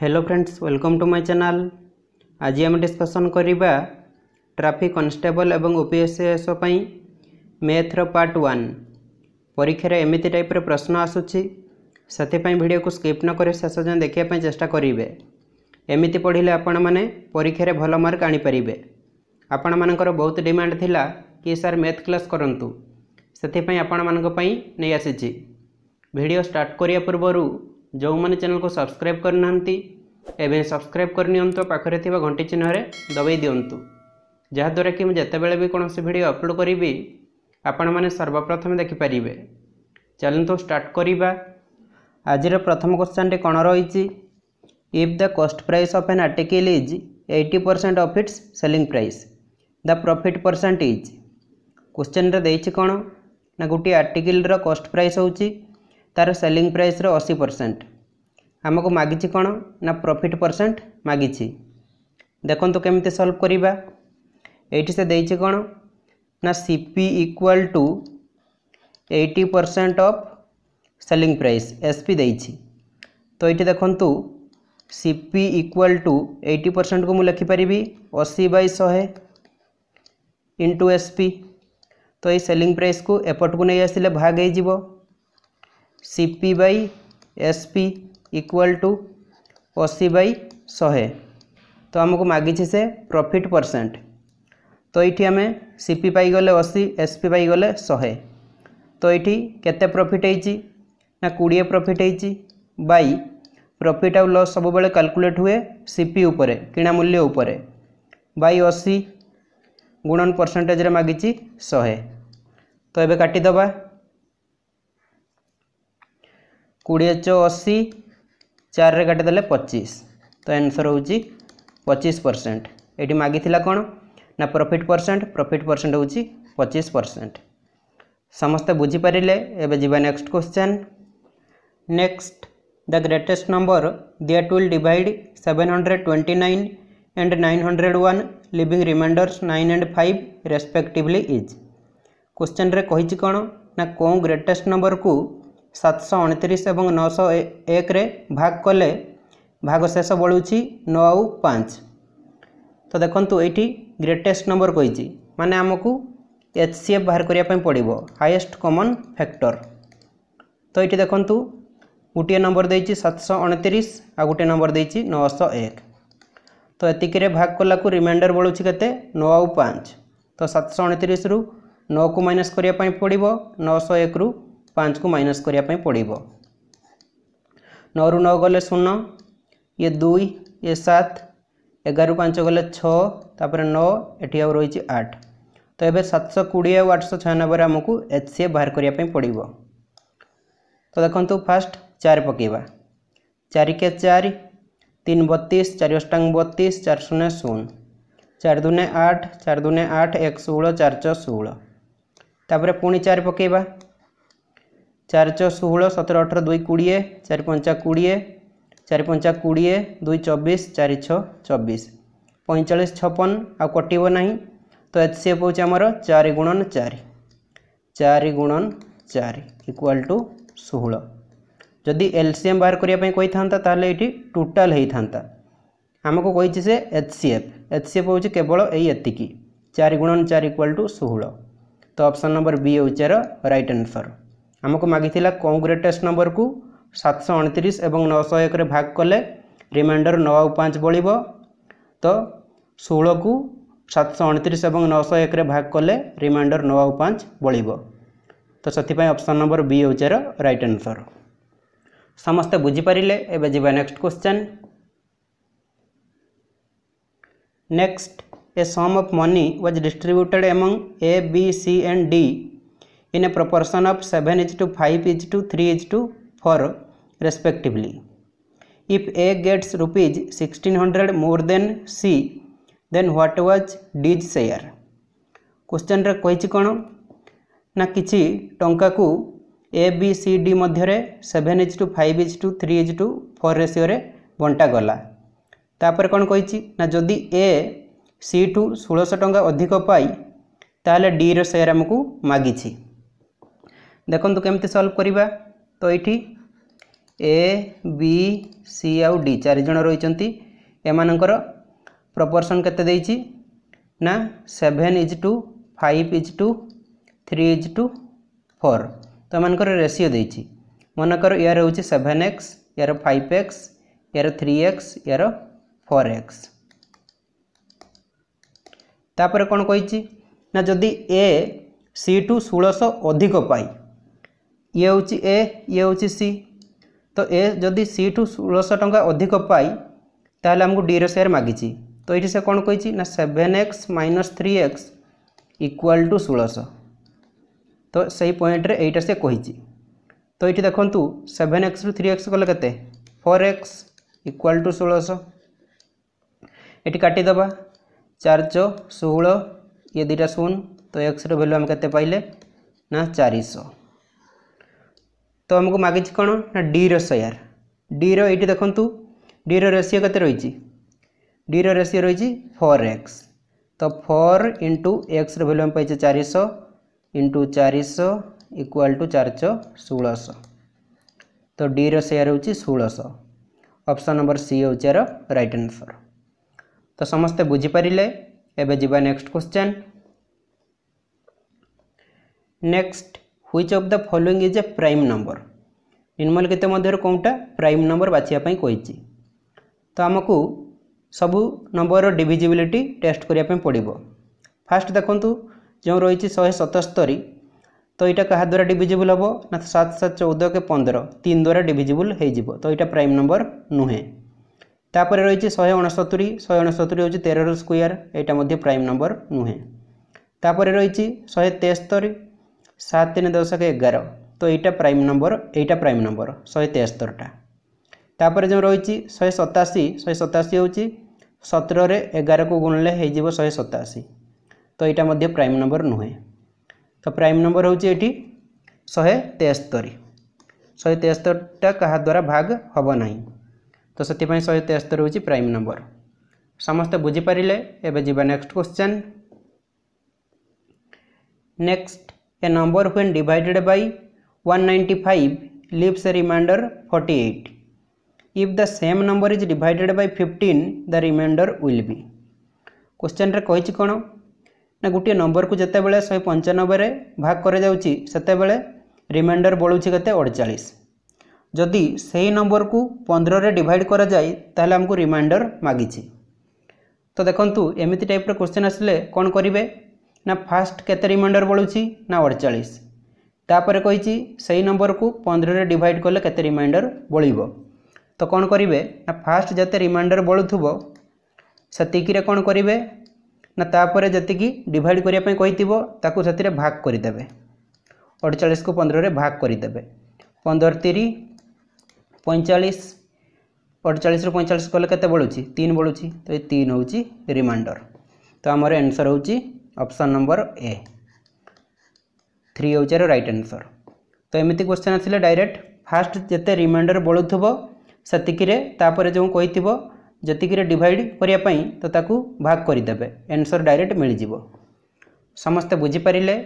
Hello friends welcome to my channel আজ আমি discussion করা ট্রাফিক কনস্টেবল এবং ওপিএসএস ম্যাথ্র পার্ট ওয়ান পরীক্ষার এমিতি টাইপর প্রশ্ন আসুচি ସେଥିପାଇଁ ଭିଡ଼ିଓକୁ ସ୍କିପ୍ ନ କରି ଶେଷ ଯାଏଁ ଦେଖିବା ପାଇଁ ଚେଷ୍ଟା କରିବେ ଏମିତି ପଢ଼ିଲେ ଆପଣମାନେ ପରୀକ୍ଷାରେ ଭଲ ମାର୍କ ଆଣିପାରିବେ ଆପଣମାନଙ୍କର ବହୁତ ଡିମାଣ୍ଡ ଥିଲା କି ସାର୍ ମ୍ୟାଥ୍ କ୍ଲାସ୍ କରନ୍ତୁ ସେଥିପାଇଁ ଆପଣମାନଙ୍କ ପାଇଁ ନେଇ ଆସିଛି ଭିଡ଼ିଓ ଷ୍ଟାର୍ଟ କରିବା ପୂର୍ବରୁ ଯେଉଁମାନେ ଚ୍ୟାନେଲକୁ ସବସ୍କ୍ରାଇବ୍ କରିନାହାନ୍ତି ଏବେ ସବସ୍କ୍ରାଇବ୍ କରିନିଅନ୍ତୁ ପାଖରେ ଥିବା ଘଣ୍ଟି ଚିହ୍ନରେ ଦବାଇ ଦିଅନ୍ତୁ ଯାହାଦ୍ୱାରା କି ମୁଁ ଯେତେବେଳେ ବି କୌଣସି ଭିଡ଼ିଓ ଅପଲୋଡ଼ କରିବି ଆପଣମାନେ ସର୍ବପ୍ରଥମେ ଦେଖିପାରିବେ ଚାଲନ୍ତୁ ଷ୍ଟାର୍ଟ କରିବା ଆଜିର ପ୍ରଥମ କ୍ୱେଶ୍ଚନ୍ଟି କ'ଣ ରହିଛି if the cost price of an article is eighty percent of its selling price the profit percent is କ୍ୱେଶ୍ଚନ୍ରେ ଦେଇଛି କ'ଣ ନା ଗୋଟିଏ ଆର୍ଟିକିଲ୍ର କଷ୍ଟ ପ୍ରାଇସ୍ ହେଉଛି तार सेलिंग प्राइस रो अशी परसेंट आमको मागिचे कौन ना प्रॉफिट परसेंट मागिचे देखो तो कमी सॉल्व करीबा एट कौन ना CP equal to 80 percent of selling price SP देइचे तो ये देखो सीपी इक्वल टू 80 परसेंट को मुझे लिखी अशी बाई सौ इनटू एसपी तो ये सेलिंग प्राइस को एपट को नहीं आसे भाग है सीपी बै एसपी इक्वल टू अशी बै शहे तो आमको मागिचे से प्रॉफिट परसेंट तो ये आम सीपी पाईगले अशी एसपी पाईगले शहे तो ये केत प्रफिट ना कोड़े प्रफिट बै प्रफिट आउ लस सब कालकुलेट हुए सीपी उपरे किणा मूल्य उपरे बै अशी गुणन परसेंटेज मागिच शहे तो ये काटिदबा কোড়িয়ে ছ অশি চারে কাটিদেলে পঁচিশ তো আনসর হচ্ছে পঁচিশ পরসেন্ট এটি মাগিলা কোণ না প্রফিট পরসেন্ট প্রফিট পরসেন্ট হচ্ছে পঁচিশ পরসেন্ট ସମସ୍ତେ ବୁଝିପାରିଲେ ଏବେ ଯିବା next question next the greatest number that will divide seven hundred twenty nine and nine hundred one leaving remainders nine and five respectively is କ୍ୱେଶ୍ଚନ୍ରେ କହିଛି କ'ଣ ନା କେଉଁ ଗ୍ରେଟେଷ୍ଟ ନମ୍ବରକୁ ସାତଶହ ଅଣତିରିଶ ଏବଂ ନଅଶହ ଏକରେ ଭାଗ କଲେ ଭାଗ ଶେଷ ବଳୁଛି ନଅ ଆଉ ପାଞ୍ଚ ତ ଦେଖନ୍ତୁ ଏଇଠି ଗ୍ରେଟେଷ୍ଟ ନମ୍ବର କହିଛି ମାନେ ଆମକୁ ଏଚ୍ ସି ଏଫ୍ ବାହାର କରିବା ପାଇଁ ପଡ଼ିବ ହାଏଷ୍ଟ କମନ୍ ଫ୍ୟାକ୍ଟର ତ ଏଇଠି ଦେଖନ୍ତୁ ଗୋଟିଏ ନମ୍ବର ଦେଇଛି ସାତଶହ ଅଣତିରିଶ ଆଉ ଗୋଟିଏ ନମ୍ବର ଦେଇଛି ନଅଶହ ଏକ ତ ଏତିକିରେ ଭାଗ କଲାକୁ ରିମାଇଣ୍ଡର ବଳୁଛି କେତେ ନଅ ଆଉ ପାଞ୍ଚ ତ ସାତଶହ ଅଣତିରିଶରୁ ନଅକୁ ମାଇନସ୍ କରିବା ପାଇଁ ପଡ଼ିବ ନଅଶହ ଏକରୁ पाँच को माइनस करने पड़ब नौ रु नौ गले शून ये दुई ये सात एगार पाँच गले छपर नौ ये रही आठ तो ये सतश कोड़े और आठश छयानबे आमको एच सी ए बाहर करने पड़ो तो देखु फास्ट चार पकेबा चार के चार तीन बतीस चार अष्टांग बतीस चार शून्य शून चार दुने आठ चार दुने आठ एक षोह चार छह षोह पुणी चार पकेबा চার ছ ষোহল সতেরো অঠর দুই কোড়িয়ে চারি পঞ্চা কোড়িয়ে চারি পঞ্চা কোড়িয়ে দুই চব্বিশ চারি ছ চব্বিশ পঁয়চাশ ছপন আটব না তো এচ সি এফ হচ্ছে আমার চারি গুণন চারি চারি গুণন চারি ইকুয়াল টু ষোহল যদি এলসিএম বাহার করা কই থাকে তাহলে এটি টোটাল হয়ে থাকে ଆମକୁ କହିଛି ସେ H C F H C F ହେଉଛି କେବଳ ଏଇ ଏତିକି ଚାରି ଗୁଣନ ଚାରି ଇକ୍ୱାଲ୍ ଟୁ ଷୋହଳ ତ ଅପସନ୍ ନମ୍ବର ବି ହେଉଛି ଏହାର ରାଇଟ୍ ଆନ୍ସର୍ ଆମକୁ ମାଗିଥିଲା କେଉଁ ଗ୍ରେଟେଷ୍ଟ ନମ୍ବରକୁ ସାତଶହ ଅଣତିରିଶ ଏବଂ ନଅଶହ ଏକରେ ଭାଗ କଲେ ରିମାଇଣ୍ଡର ନଅ ଆଉ ପାଞ୍ଚ ବଳିବ ତ ଷୋହଳକୁ ସାତଶହ ଅଣତିରିଶ ଏବଂ ନଅଶହ ଏକରେ ଭାଗ କଲେ ରିମାଇଣ୍ଡର ନଅ ଆଉ ପାଞ୍ଚ ବଳିବ ତ ସେଥିପାଇଁ ଅପସନ୍ ନମ୍ବର ବି ହେଉଛି ଏହାର ରାଇଟ୍ ଆନ୍ସର ସମସ୍ତେ ବୁଝିପାରିଲେ ଏବେ ଯିବା next question next a sum of money was distributed among A B C and D in a proportion of 7 is to 5 is to 3 is to 4 respectively. If A gets rupees 1600 more than C, then what was D's share? Question रे कही कौन ना कि टंका को A B C D मध्य seven is to five is to three is to four ratio बंटा गला तापर कौन कही ना जदि ए सी टू षोलश टा अधिक पाए ताल डी रेयर आमको मागिଛି ଦେଖନ୍ତୁ କେମିତି ସଲ୍ଭ କରିବା ତ ଏଇଠି ଏ ବି ସି ଆଉ ଡି ଚାରିଜଣ ରହିଛନ୍ତି ଏମାନଙ୍କର ପ୍ରପୋର୍ସନ୍ କେତେ ଦେଇଛି ନା seven is to five is to three is to four তো এমানকর রেসিও দিয়েছি মনেকর ইয়ার হচ্ছে সেভেন এক্স ইয়ার ফাইভ এক্স ইয়ার থ্রি এক্স ইয়ার ফোর এক্স তাপরে কোণ কইছি না যদি এ সি টু ষোলশ অধিক পাই ଇଏ ହେଉଛି ଏ ଇଏ ହେଉଛି ସି ତ ଏ ଯଦି ସିଠୁ ଷୋଳଶହ ଟଙ୍କା ଅଧିକ ପାଇ ତାହେଲେ ଆମକୁ ଡିର ସେୟାର ମାଗିଛି ତ ଏଇଠି ସେ କ'ଣ କହିଛି ନା seven x minus three x equal to ଷୋଳଶହ ତ ସେଇ ପଏଣ୍ଟରେ ଏଇଟା ସେ କହିଛି ତ ଏଇଠି ଦେଖନ୍ତୁ ସେଭେନ୍ ଏକ୍ସରୁ ଥ୍ରୀ ଏକ୍ସ କଲେ କେତେ ଫୋର୍ ଏକ୍ସ ଇକ୍ୱାଲ୍ ଟୁ ଷୋଳଶହ ଏଠି କାଟିଦେବା ଚାରି ଚ ଷୋହଳ ଇଏ ଦୁଇଟା ଶୂନ ତ ଏକ୍ସର ଭ୍ୟାଲୁ ଆମେ କେତେ ପାଇଲେ ନା ଚାରିଶହ तो आमको मागे कौन ना डी रेयर डी रही देखु डी रेसीो के डी रेसीो रही फोर एक्स तो फोर इंटु एक्स रैल्यू आम पाइ चार इंटु चार इक्वाल टू चार षोलश तो डी रेयर होोलश अपसन नंबर सी हो रईट आनसर तो समस्ते बुझिपारे एवं जावा next question next which of the following is a prime number নির্মল গীত মধ্যে কোনটা প্রাইম নম্বর বাছাই কইছি তো আমি সবু নম্বরর ডিভিজিবিলিটি টেস্ট করা পড়ব ফার্স্ট দেখুন যে রয়েছে শহে সতস্তরি তো এটা কাহা দ্বারা ডিভিজিবল হব না সাত সাত চৌদ কে পনেরো তিন দ্বারা ডিভিজিবল হয়ে যাব তো এটা প্রাইম নম্বর নুহে তাপরে রয়েছে শহে অনসত্তরি শহে অনসত্তরি হচ্ছে তেরোর স্কোয়ার এটা মধ্যে প্রাইম নম্বর নুহে তাপরে রয়েছে শহে তেস্তরি ସାତ ତିନି ଦଶକ ଏଗାର ତ ଏଇଟା ପ୍ରାଇମ୍ ନମ୍ବର ଏଇଟା ପ୍ରାଇମ୍ ନମ୍ବର ଶହେ ତେସ୍ତରିଟା ତାପରେ ଯେଉଁ ରହିଛି ଶହେ ସତାଅଶୀ ଶହେ ସତାଅଶୀ ହେଉଛି ସତରରେ ଏଗାରକୁ ଗୁଣିଲେ ହେଇଯିବ ଶହେ ସତାଅଶୀ ତ ଏଇଟା ମଧ୍ୟ ପ୍ରାଇମ୍ ନମ୍ବର ନୁହେଁ ତ ପ୍ରାଇମ୍ ନମ୍ବର ହେଉଛି ଏଇଠି ଶହେ ତେସ୍ତରି ଶହେ ତେସ୍ତରିଟା କାହା ଦ୍ୱାରା ଭାଗ ହେବ ନାହିଁ ତ ସେଥିପାଇଁ ଶହେ ତେସ୍ତରି ହେଉଛି ପ୍ରାଇମ୍ ନମ୍ବର ସମସ୍ତେ ବୁଝିପାରିଲେ ଏବେ ଯିବା next question next A number when divided by 195 leaves a remainder 48. If the same number is divided by 15, the remainder will be. Question रे कही कौन ना गोटे नंबर को जिते बड़े शहे पंचानबे भाग कर जाते रिमाइंडर बढ़ुचे के अड़चाश जदि से ही नंबर को पंद्रह रे डिवाइड करा जाए ताहले हमको रिमाइंडर मागिचे तो देखु एमती टाइप रे क्वेश्चन आसले कौन करेंगे ନା ଫାଷ୍ଟ କେତେ ରିମାଇଣ୍ଡର୍ ବଳୁଛି ନା ଅଡ଼ଚାଳିଶ ତାପରେ କହିଛି ସେଇ ନମ୍ବରକୁ ପନ୍ଦରରେ ଡିଭାଇଡ଼ କଲେ କେତେ ରିମାଇଣ୍ଡର୍ ବଳିବ ତ କ'ଣ କରିବେ ନା ଫାଷ୍ଟ ଯେତେ ରିମାଇଣ୍ଡର୍ ବଳୁଥିବ ସେତିକିରେ କ'ଣ କରିବେ ନା ତାପରେ ଯେତିକି ଡିଭାଇଡ଼ କରିବା ପାଇଁ କହିଥିବ ତାକୁ ସେଥିରେ ଭାଗ କରିଦେବେ ଅଡ଼ଚାଳିଶକୁ ପନ୍ଦରରେ ଭାଗ କରିଦେବେ ପନ୍ଦର ତିରି ପଇଁଚାଳିଶ ଅଡ଼ଚାଳିଶରୁ ପଇଁଚାଳିଶ କଲେ କେତେ ବଳୁଛି ତିନି ବଳୁଛି ତ ଏ ତିନି ହେଉଛି ରିମାଇଣ୍ଡର୍ ତ ଆମର ଆନ୍ସର୍ ହେଉଛି ଅପସନ୍ ନମ୍ବର ଏ ଥ୍ରୀ ହେଉଛିର ରାଇଟ୍ ଆନ୍ସର୍ ତ ଏମିତି କ୍ୱେଶ୍ଚନ୍ ଆସିଲେ ଡାଇରେକ୍ଟ ଫାଷ୍ଟ ଯେତେ ରିମାଇଣ୍ଡର ବଳୁଥିବ ସେତିକିରେ ତାପରେ ଯେଉଁ କହିଥିବ ଯେତିକିରେ ଡିଭାଇଡ଼ କରିବା ପାଇଁ ତ ତାକୁ ଭାଗ କରିଦେବେ ଆନ୍ସର୍ ଡାଇରେକ୍ଟ ମିଳିଯିବ ସମସ୍ତେ ବୁଝିପାରିଲେ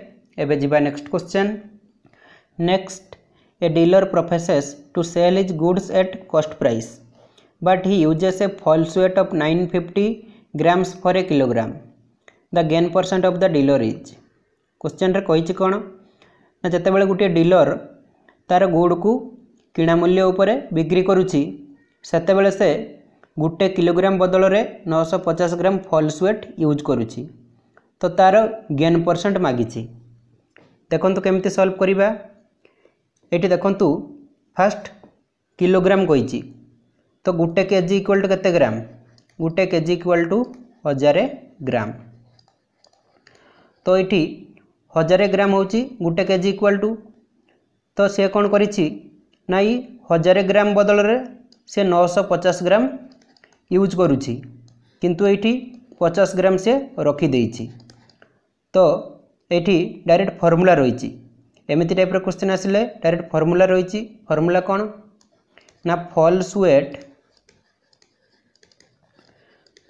ଏବେ ଯିବା next question next a dealer professes to sell is goods at cost price but he uses a false weight of nine fifty grams for a kilogram the gain percent of the dealer is question रे कही कौन ना जिते बड़े गोटे dealer तार गुड़ को किणामूल्य बिक्री करुच्ची सेत बड़े से गोटे कोग्राम बदल नौश पचास ग्राम फल्स व्वेट यूज करुच्ची तो तार गेन परसेंट मागिचे देखु केमी सल्व करवा ये देखु फास्ट कोग्राम कही तो गोटे के जी इक्वाल टू के ग्राम गोटे के जी इक्वाल टू हजार ग्राम তো ଏଠି ହଜାରେ ଗ୍ରାମ ହେଉଛି ଗୋଟେ କେଜି ଇକ୍ୱାଲ୍ ଟୁ ତ ସେ କ'ଣ କରିଛି ନା ଏଇ ହଜାରେ ଗ୍ରାମ ବଦଳରେ ସେ ନଅଶହ ପଚାଶ ଗ୍ରାମ ୟୁଜ୍ କରୁଛି କିନ୍ତୁ ଏଇଠି ପଚାଶ ଗ୍ରାମ ସେ ରଖିଦେଇଛି ତ ଏଇଠି ଡାଇରେକ୍ଟ ଫର୍ମୁଲା ରହିଛି ଏମିତି ଟାଇପ୍ର କ୍ୱେଶ୍ଚିନ୍ ଆସିଲେ ଡାଇରେକ୍ଟ ଫର୍ମୁଲା ରହିଛି ଫର୍ମୁଲା କ'ଣ ନା false weight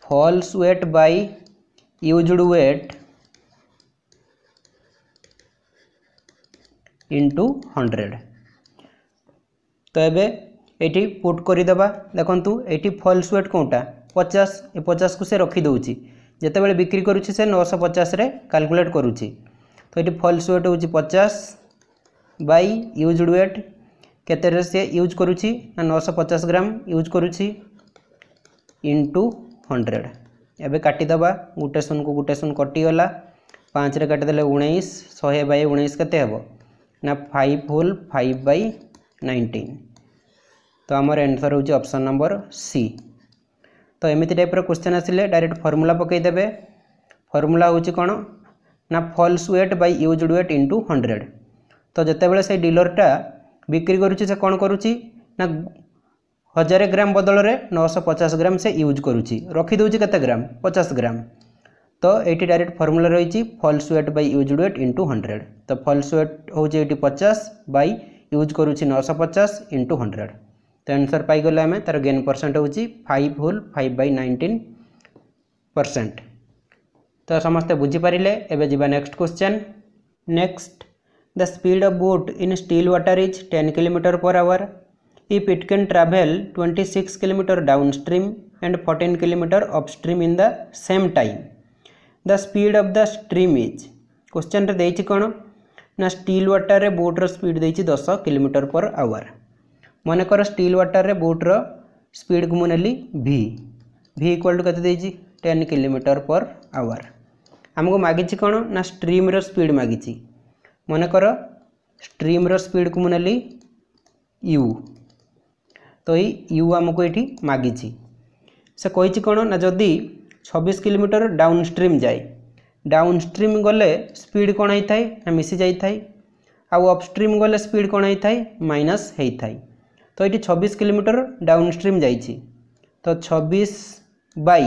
false weight by used weight into hundred তো এবে এটি পুট করিদেবা দেখন্তু এটি ফলস ওয়েট কোনটা পচাশ এ পচাশকু সে রখিদেছি যেতবে বিক্রি করুছি সে নশো পচাশে কাল্কুলেট করুছি তো এটি ফলস ওয়েট হচ্ছে পচাশ বাই ইউজড ওয়েট কেতরে সে ইউজ করুছি না নশো পচাশ গ্রাম ইউজ করুছি ইন্টু হন্ড্রেড এবে কাটিদেবা গোটে শূন্য গোটে শূন্য কটিগলা পাঁচরে কাটিদেলে উনিশ শহে বাই উনিশ কেতে হব ना five whole five by nineteen तो आमर एनसर हूँ नंबर सी तो एमती टाइप्र क्वेश्चन आसे डायरेक्ट फर्मूला पकईदे फर्मूला हूँ कौन ना false weight by use weight into hundred तो जितेबाला से डिलरटा बिक्री कर कौन कर हजार ग्राम बदल में नौश पचास ग्राम से यूज करुच्ची रखिदे के ग्राम पचास ग्राम তো এইটি ডাইরেক্ট ফর্মুলা রয়েছে false weight by use weight into hundred তো ফলস ওয়েট হচ্ছে এটি পচাশ বাই ইউজ করুছি নশো পচাশ ইন্টু হন্ড্রেড তো আনসর পাইগলে আমি তার গেন পরসেন্ট হচ্ছে five whole five by nineteen percent তো সমস্তে বুঝিপারে এবে যা next question next the speed of boat in still water is 10 km per hour if it can travel 26 km downstream and 14 km upstream in the same time the speed of the stream is କୋଶ୍ଚିନ୍ରେ ଦେଇଛି କ'ଣ ନା still ୱାଟର୍ରେ ବୋଟ୍ର speed ଦେଇଛି ଦଶ kilometre per hour ମନେକର still ୱାଟର୍ରେ ବୋଟ୍ର ସ୍ପିଡ଼୍କୁ ମୁଁ ନେଲି ଭି ଭି ଇକ୍ୱାଲ୍ ଟୁ କେତେ ଦେଇଛି ଟେନ୍ କିଲୋମିଟର ପର୍ ଆୱାର୍ ଆମକୁ ମାଗିଛି କ'ଣ ନା ଷ୍ଟ୍ରିମ୍ର ସ୍ପିଡ଼୍ ମାଗିଛି ମନେକର ଷ୍ଟ୍ରିମ୍ର ସ୍ପିଡ଼୍କୁ ମୁଁ ନେଲି ୟୁ ତ ଏଇ ୟୁ ଆମକୁ ଏଇଠି ମାଗିଛି ସେ କହିଛି କ'ଣ ନା ଯଦି ଛବିଶ କିଲୋମିଟର ଡାଉନ୍ ଷ୍ଟ୍ରିମ୍ ଯାଏ ଡାଉନ୍ ଷ୍ଟ୍ରିମ୍ ଗଲେ ସ୍ପିଡ଼୍ କ'ଣ ହେଇଥାଏ ନା ମିଶି ଯାଇଥାଏ ଆଉ ଅପଷ୍ଟ୍ରିମ୍ ଗଲେ ସ୍ପିଡ଼୍ କ'ଣ ହେଇଥାଏ ମାଇନସ୍ ହେଇଥାଏ ତ ଏଠି ଛବିଶ କିଲୋମିଟର ଡାଉନ୍ ଷ୍ଟ୍ରିମ୍ ଯାଇଛି ତ ଛବିଶ ବାଇ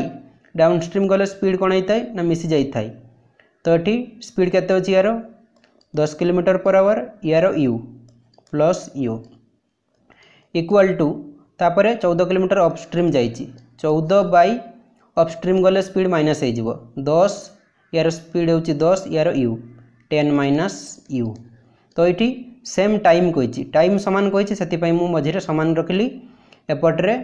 ଡାଉନ୍ ଷ୍ଟ୍ରିମ୍ ଗଲେ ସ୍ପିଡ଼୍ କ'ଣ ହେଇଥାଏ ନା ମିଶି ଯାଇଥାଏ ତ ଏଠି ସ୍ପିଡ଼୍ କେତେ ଅଛି ୟାର ଦଶ କିଲୋମିଟର ପର୍ ଆୱାର ୟାର u plus u equal to ତାପରେ ଚଉଦ କିଲୋମିଟର ଅପଷ୍ଟ୍ରିମ୍ ଯାଇଛି ଚଉଦ ବାଇ ଅପଷ୍ଟ୍ରିମ୍ ଗଲେ ସ୍ପିଡ଼୍ ମାଇନସ୍ ହୋଇଯିବ ଦଶ ୟାର ସ୍ପିଡ଼୍ ହେଉଛି ଦଶ ୟାର ୟୁ ଟେନ୍ ମାଇନସ୍ ୟୁ ତ ଏଇଠି ସେମ୍ ଟାଇମ୍ କହିଛି ଟାଇମ୍ ସମାନ କହିଛି ସେଥିପାଇଁ ମୁଁ ମଝିରେ ସମାନ ରଖିଲି ଏପଟରେ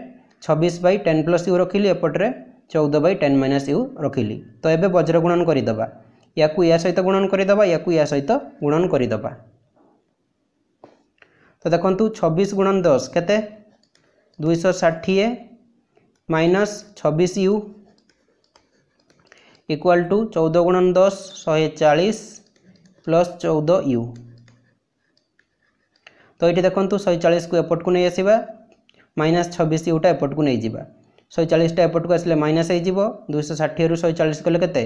ଛବିଶ ବାଇ ଟେନ୍ ପ୍ଲସ୍ ୟୁ ରଖିଲି ଏପଟରେ ଚଉଦ ବାଇ ଟେନ୍ ମାଇନସ୍ ୟୁ ରଖିଲି ତ ଏବେ ବଜ୍ର ଗୁଣନ କରିଦେବା ୟାକୁ ୟା ସହିତ ଗୁଣନ କରିଦେବା ୟାକୁ ୟା ସହିତ ଗୁଣନ କରିଦେବା ତ ଦେଖନ୍ତୁ ଛବିଶ ଗୁଣନ ଦଶ କେତେ ଦୁଇଶହ ଷାଠିଏ ମାଇନସ୍ ଛବିଶ ୟୁ ইকুয়াল টু চৌদ গুণন দশ শহে চাশ প্লস চৌদ ইউ তো এটি দেখুন শহে চাশকু এপটকু নিয়ে আসবা মাইনাস ছবিশ ইউটা এপটকু নিয়ে যা শহে চাশটা এপটকু আসলে মাইনাস হয়ে দুইশ ষাঠিয়ে শহে চাশ গলে কেতে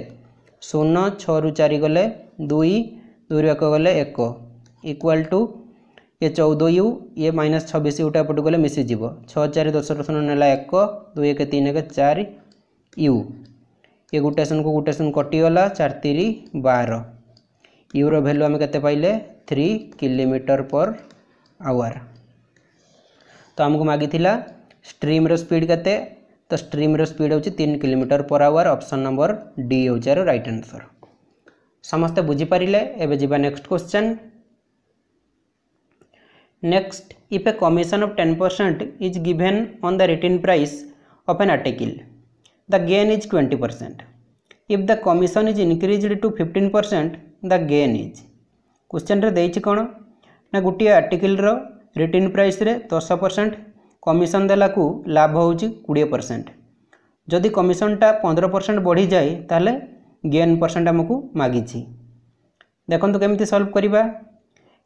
শূন্য ছু চারি গলে দুই দুই এক গলে এক ইকুয়াল টু ये चौदह यू ये माइनस छबिश यूटा एपट गले मिसीज छः चार दस शून्य नेला एक दुई एक तीन एक चार यू ये गोटे को गोटे कटिगला चार तीरी बार यूरो भैल्यू आम के पाइले थ्री किलोमीटर पर आवर तो आमको मागिला स्ट्रीम्र स्पीड के तो स्ट्रीम्र स्पीड हूँ तीन kilometre per hour option number D हो यार रईट आंसर समस्ते बुझीपारे एवं जी next question next if a commission of ten percent is given on the written price of an article the gain is 20%. If the commission is increased to 15%, the gain is. Question re deichi kono na gutiya article ro written price re 10% commission dela ku labh hochi 20%. Jodi commission ta 15% bodhi jai tale gain percent amaku magi chi. Dekhantu kemiti solve kariba.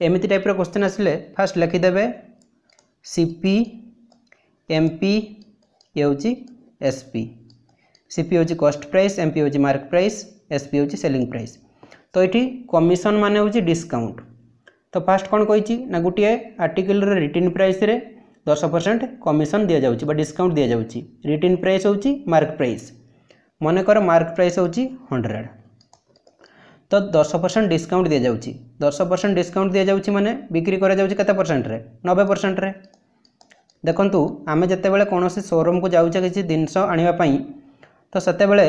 Emiti type ro question asile first lekhi debe CP MP एवं SP CP सीपीओजी cost price एमपीओजी mark price एसपीओजी selling price तो ये commission मान हूँ discount तो fast कौन कही गोटे आर्टिकल रिटर्न प्राइस दस परसेंट कमिशन दि जाऊँ डिस्काउंट दि जाऊँ रिटर्न प्राइस हूँ मार्क प्राइस मन कर मार्क प्राइस हूँ हंड्रेड तो दस परसेंट डिस्काउंट दि जाऊँगी दस परसेंट डिस्काउंट दि जाऊँगी मैंने बिक्री करते परसेंट नबे परसेंट देखूँ आम जिते बड़े कौन शोरूम को जाऊे किसी जिनस आने ତ ସେତେବେଳେ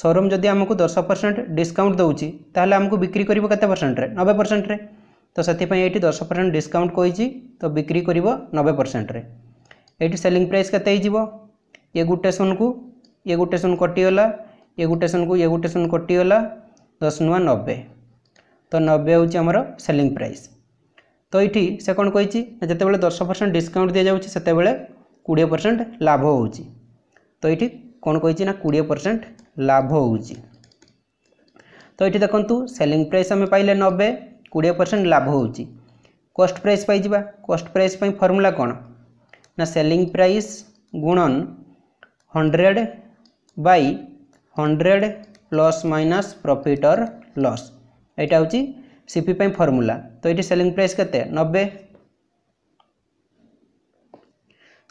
ସୋରୁମ୍ ଯଦି ଆମକୁ ଦଶ ପରସେଣ୍ଟ ଡିସ୍କାଉଣ୍ଟ ଦେଉଛି ତାହେଲେ ଆମକୁ ବିକ୍ରି କରିବ କେତେ ପରସେଣ୍ଟରେ ନବେ ପରସେଣ୍ଟରେ ତ ସେଥିପାଇଁ ଏଇଠି ଦଶ ପରସେଣ୍ଟ ଡିସ୍କାଉଣ୍ଟ କହିଛି ତ ବିକ୍ରି କରିବ ନବେ ପରସେଣ୍ଟରେ ଏଇଠି ସେଲିଂ ପ୍ରାଇସ୍ କେତେ ହେଇଯିବ ଏ ଗୋଟେ ଶୂନକୁ ଏ ଗୋଟେ ଶୂନ କଟିଗଲା ଏ ଗୋଟେ ଶୂନକୁ ଏ ଗୋଟେ ଶୂନ କଟିଗଲା ଦଶ ନୂଆ ନବେ ତ ନବେ ହେଉଛି ଆମର ସେଲିଂ ପ୍ରାଇସ୍ ତ ଏଇଠି ସେ କ'ଣ କହିଛି ନା ଯେତେବେଳେ ଦଶ ପରସେଣ୍ଟ ଡିସ୍କାଉଣ୍ଟ ଦିଆଯାଉଛି ସେତେବେଳେ କୋଡ଼ିଏ ପରସେଣ୍ଟ ଲାଭ ହେଉଛି ତ ଏଇଠି କ'ଣ କହିଛି ନା କୋଡ଼ିଏ ପରସେଣ୍ଟ ଲାଭ ହେଉଛି ତ ଏଠି ଦେଖନ୍ତୁ ସେଲିଂ ପ୍ରାଇସ୍ ଆମେ ପାଇଲେ ନବେ କୋଡ଼ିଏ ପରସେଣ୍ଟ ଲାଭ ହେଉଛି କଷ୍ଟ ପ୍ରାଇସ୍ ପାଇଯିବା କଷ୍ଟ ପ୍ରାଇସ୍ ପାଇଁ ଫର୍ମୁଲା କ'ଣ ନା ସେଲିଂ ପ୍ରାଇସ୍ ଗୁଣନ hundred by hundred plus minus profit or loss ଏଇଟା ହେଉଛି ସିପି ପାଇଁ ଫର୍ମୁଲା ତ ଏଠି ସେଲିଂ ପ୍ରାଇସ୍ କେତେ ନବେ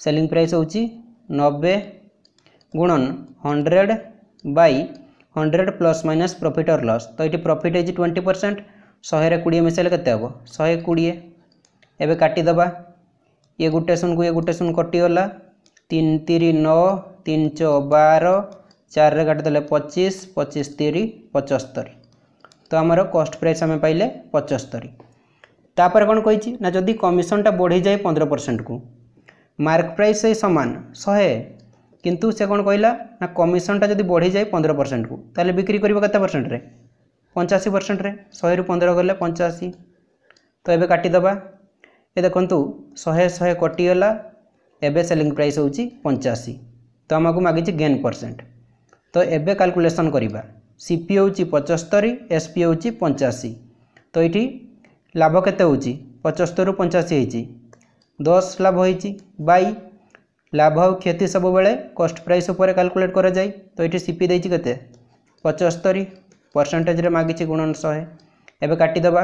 ସେଲିଂ ପ୍ରାଇସ୍ ହେଉଛି ନବେ গুণন hundred by hundred plus minus profit or loss তো এটি প্রফিট হয়েছে টোয়েন্টি পরসেন্ট শহে কোড়িয়ে মিশাইলে কেতে হব শহে কোড়িয়ে এবে কাটিদেবা ইয়ে গোটে শূন্য ইয়ে গোটে শূন্য কটিগলা তিন তিরি নও তিন ছ বার চারে কাটিদেলে পঁচিশ পঁচিশ তিরি পঁচস্তরি তো আমার কস্ট প্রাইস আমি পাইলে পঁচস্তরি তাপরে কোণ কইছি না যদি কমিশনটা বড়ে যায় পনেরো পরসেন্ট কু মার্ক প্রাইস সেই সমান শহে কিন্তু সে କ'ଣ କହିଲା ନା କମିଶନଟା ଯଦି ବଢ଼ିଯାଏ ପନ୍ଦର ପରସେଣ୍ଟକୁ ତାହେଲେ ବିକ୍ରି କରିବ କେତେ ପରସେଣ୍ଟରେ ପଞ୍ଚାଅଶୀ ପରସେଣ୍ଟରେ ଶହେରୁ ପନ୍ଦର ଗଲେ ପଞ୍ଚାଅଶୀ ତ ଏବେ କାଟିଦେବା ଏ ଦେଖନ୍ତୁ ଶହେ ଶହେ କଟିଗଲା ଏବେ ସେଲିଂ ପ୍ରାଇସ୍ ହେଉଛି ପଞ୍ଚାଅଶୀ ତ ଆମକୁ ମାଗିଛି ଗେନ୍ ପରସେଣ୍ଟ ତ ଏବେ କାଲକୁଲେସନ୍ କରିବା ସିପି ହେଉଛି ପଞ୍ଚସ୍ତରୀ ଏସ୍ପି ହେଉଛି ପଞ୍ଚାଅଶୀ ତ ଏଇଠି ଲାଭ କେତେ ହେଉଛି ପଞ୍ଚସ୍ତରୀରୁ ପଞ୍ଚାଅଶୀ ହେଇଛି ଦଶ ଲାଭ ହେଇଛି ବାଇ ଲାଭ ଆଉ କ୍ଷତି ସବୁବେଳେ କଷ୍ଟ ପ୍ରାଇସ୍ ଉପରେ କାଲକୁଲେଟ୍ କରାଯାଏ ତ ଏଠି ସିପି ଦେଇଛି କେତେ ପଞ୍ଚସ୍ତରୀ ପରସେଣ୍ଟେଜ୍ରେ ମାଗିଛି ଗୁଣନ ଶହେ ଏବେ କାଟିଦେବା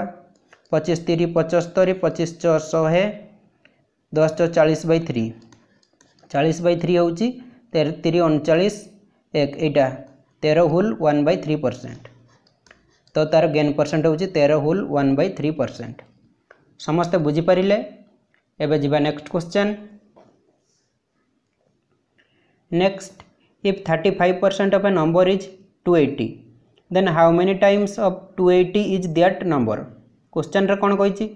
ପଚିଶ ତିରି ପଞ୍ଚସ୍ତରୀ ପଚିଶ ଛଅ ଶହେ ଦଶ ଛଅ ଚାଳିଶ ବାଇ ଥ୍ରୀ ଚାଳିଶ ବାଇ ଥ୍ରୀ ହେଉଛି ତିରି ଅଣଚାଳିଶ ଏକ ଏଇଟା ତେର whole one by three percent ତ ତା'ର ଗେନ୍ ପରସେଣ୍ଟ ହେଉଛି ତେର whole one by three percent ସମସ୍ତେ ବୁଝିପାରିଲେ ଏବେ ଯିବା next question Next, if 35% of a number is 280, then how many times of 280 is that number? Question रे कौन कही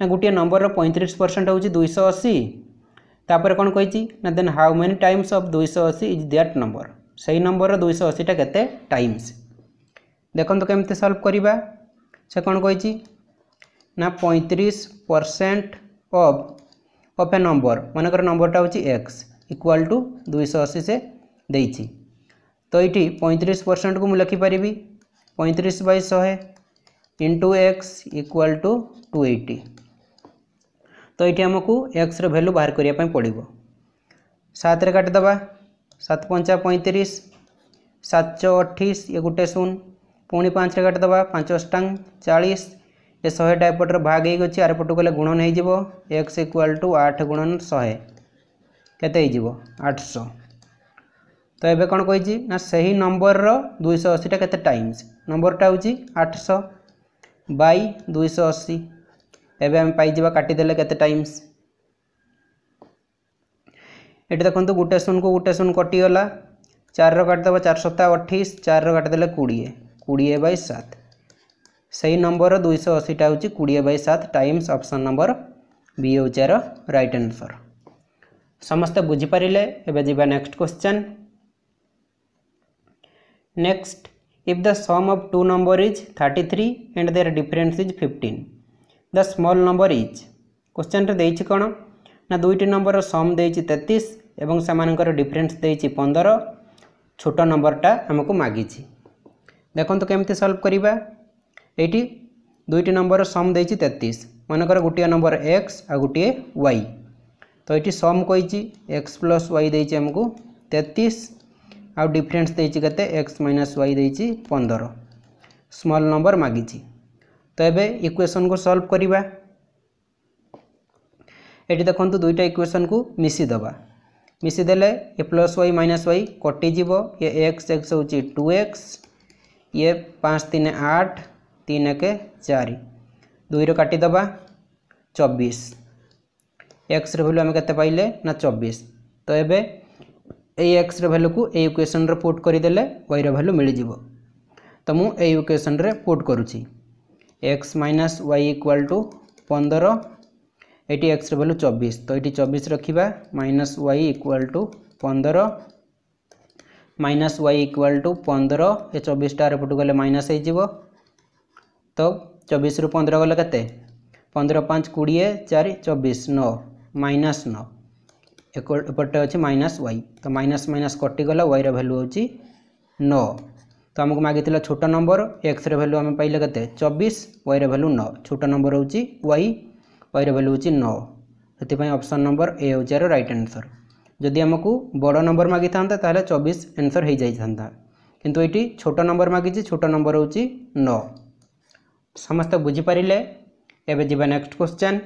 ना गोटे नंबर रो 35 परसेंट हूँ दुईश अशी तापर कौन कही ना then how many times of दुईश अशी इज दैट नंबर से नंबर रुश अशीटा के टाइम्स देखो केमती सल्व करवा से कौन कही ना पैंतीस percent of of a number मनकर नंबरटा हूँ एक्स ଇକ୍ୱାଲ୍ ଟୁ ଦୁଇଶହ ଅଶୀ ସେ ଦେଇଛି ତ ଏଇଠି ପଇଁତିରିଶ ପରସେଣ୍ଟକୁ ମୁଁ ଲେଖିପାରିବି ପଇଁତିରିଶ ବାଇ ଶହେ into x equal to two eighty ତ ଏଇଠି ଆମକୁ ଏକ୍ସର ଭ୍ୟାଲୁ ବାହାର କରିବା ପାଇଁ ପଡ଼ିବ ସାତରେ କାଟିଦେବା ସାତ ପଞ୍ଚା ପଇଁତିରିଶ ସାତ ଚ ଅଠେଇଶ ଏ ଗୋଟେ ଶୂନ ପୁଣି ପାଞ୍ଚରେ କାଟିଦେବା ପାଞ୍ଚ ଅଷ୍ଟାଙ୍ଗ ଚାଳିଶ ଏ ଶହେଟା ଏପଟର ଭାଗ ହେଇକି ଅଛି ଆର ପଟକୁ ଗଲେ ଗୁଣନ ହେଇଯିବ ଏକ୍ସ ଇକ୍ୱାଲ୍ ଟୁ ଆଠ ଗୁଣନ ଶହେ କେତେ ହେଇଯିବ ଆଠଶହ ତ ଏବେ କ'ଣ କହିଛି ନା ସେହି ନମ୍ବରର ଦୁଇଶହ ଅଶୀଟା କେତେ ଟାଇମ୍ସ ନମ୍ବରଟା ହେଉଛି ଆଠଶହ ବାଇ ଦୁଇଶହ ଅଶୀ ଏବେ ଆମେ ପାଇଯିବା କାଟିଦେଲେ କେତେ ଟାଇମ୍ସ ଏଠି ଦେଖନ୍ତୁ ଗୋଟେ ଶୂନକୁ ଗୋଟେ ଶୂନ କଟିଗଲା ଚାରିର କାଟିଦେବ ଚାରି ସପ୍ତାହ ଅଠେଇଶ ଚାରିର କାଟିଦେଲେ କୋଡ଼ିଏ କୋଡ଼ିଏ ବାଇ ସାତ ସେହି ନମ୍ବରର ଦୁଇଶହ ଅଶୀଟା ହେଉଛି କୋଡ଼ିଏ ବାଇ ସାତ ଟାଇମ୍ସ ଅପସନ୍ ନମ୍ବର ବି ହେଉଛି ଏହାର ରାଇଟ୍ ଆନ୍ସର ସମସ୍ତେ ବୁଝିପାରିଲେ ଏବେ ଯିବା next question next if the sum of two number is thirty three and their difference is fifteen the small number is କ୍ୱେଶ୍ଚନ୍ରେ ଦେଇଛି କ'ଣ ନା ଦୁଇଟି ନମ୍ବରର ସମ୍ ଦେଇଛି ତେତିଶ ଏବଂ ସେମାନଙ୍କର ଡିଫରେନ୍ସ ଦେଇଛି ପନ୍ଦର ଛୋଟ ନମ୍ବରଟା ଆମକୁ ମାଗିଛି ଦେଖନ୍ତୁ କେମିତି ସଲ୍ଭ କରିବା ଏଇଠି ଦୁଇଟି ନମ୍ବରର ସମ୍ ଦେଇଛି ତେତିଶ ମନେକର ଗୋଟିଏ ନମ୍ବର ଏକ୍ସ ଆଉ ଗୋଟିଏ ୱାଇ तो ये सम कही एक्स प्लस वाई दे तेतीस आउ डिफरेन्स देते एक्स माइनस वाई दे पंदर स्मल नंबर मागिची तो ये इक्वेसन को सल्व करवा ये देखूँ दुईटा इक्वेसन को मिशीदे मिसीदे a plus y minus y कटिज ये एक्स एक्स हो टू एक्स ये पाँच तीन आठ तीन एक चार दुई काटिदे चबीश এক্সর ভ্যালু আমি কেতে পাইলে না চবিশ তো এবে এই এক্সর ভ্যালুকু এই ইকুয়েসনরে পুট করিদেলে ওয়াইর ভ্যালু মিলিযোগ তো মু এই ইকুয়েসনরে পুট করুছি x minus y equal to পনেরো এটি এক্সর ভ্যালু চবিশ তো এটি চবিশ রখা মাইনাস ওয়াই ইকুয়াল টু পনেরো মাইনাস ওয়াই ইকুয়াল টু পনেরো এ চবিশটা আর এপটু গেলে মাইনাস হয়েযিব তো চবিশ রু পনেরো গেলে কেতে পনেরো পাঁচ কোড়িয়ে চারি চবিশ নौ মাইনাস ন এপটে অছে মাইনাস ওয়াই তো মাইনাস মাইনাস কটিগলা ওয়াইর ভ্যালু হচ্ছে ন তো আমাকে মাগিলা ছোট নম্বর এক্সর ভ্যালু আমি পাইলে কেতে চবিশ ওয়াইর ভ্যালু ন ছোট নম্বর হচ্ছে ওয়াই ওয়াইর ভ্যালু হচ্ছে ন ସେଥିପାଇଁ ଅପସନ୍ ନମ୍ବର ଏ ହେଉଛି ଏହାର ରାଇଟ୍ ଆନ୍ସର୍ ଯଦି ଆମକୁ ବଡ଼ ନମ୍ବର ମାଗିଥାନ୍ତା ତାହେଲେ ଚବିଶ ଆନ୍ସର୍ ହୋଇଯାଇଥାନ୍ତା କିନ୍ତୁ ଏଇଠି ଛୋଟ ନମ୍ବର ମାଗିଛି ଛୋଟ ନମ୍ବର ହେଉଛି ନଅ ସମସ୍ତେ ବୁଝିପାରିଲେ ଏବେ ଯିବା next question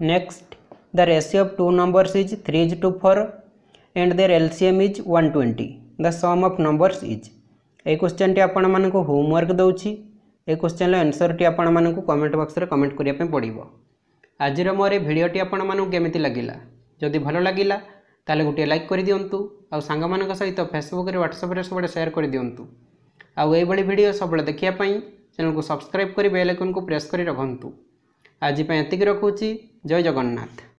Next, the ratio of two numbers is 3 is to 4 and their LCM is 120. The sum of numbers is. ए क्वेश्चन टी आपण मन को होमवर्क दउची ए क्वेश्चन रो आंसर टी आपण मन को कमेंट बॉक्स रे कमेंट करिया पे पडिबो आजर मोरे वीडियो टी आपण मन को केमिति लागिला जदी भलो लागिला ताले गुटे लाइक कर दियंतु आ संग मन को सहित फेसबुक रे व्हाट्सएप रे सब बडे शेयर कर दियंतु आ ए बडी वीडियो सब बडे देखिया पई चैनल को सब्सक्राइब करी बेल आइकन को प्रेस करी रखंतु आज पे एतिक रखुची Yo, yo con Nat.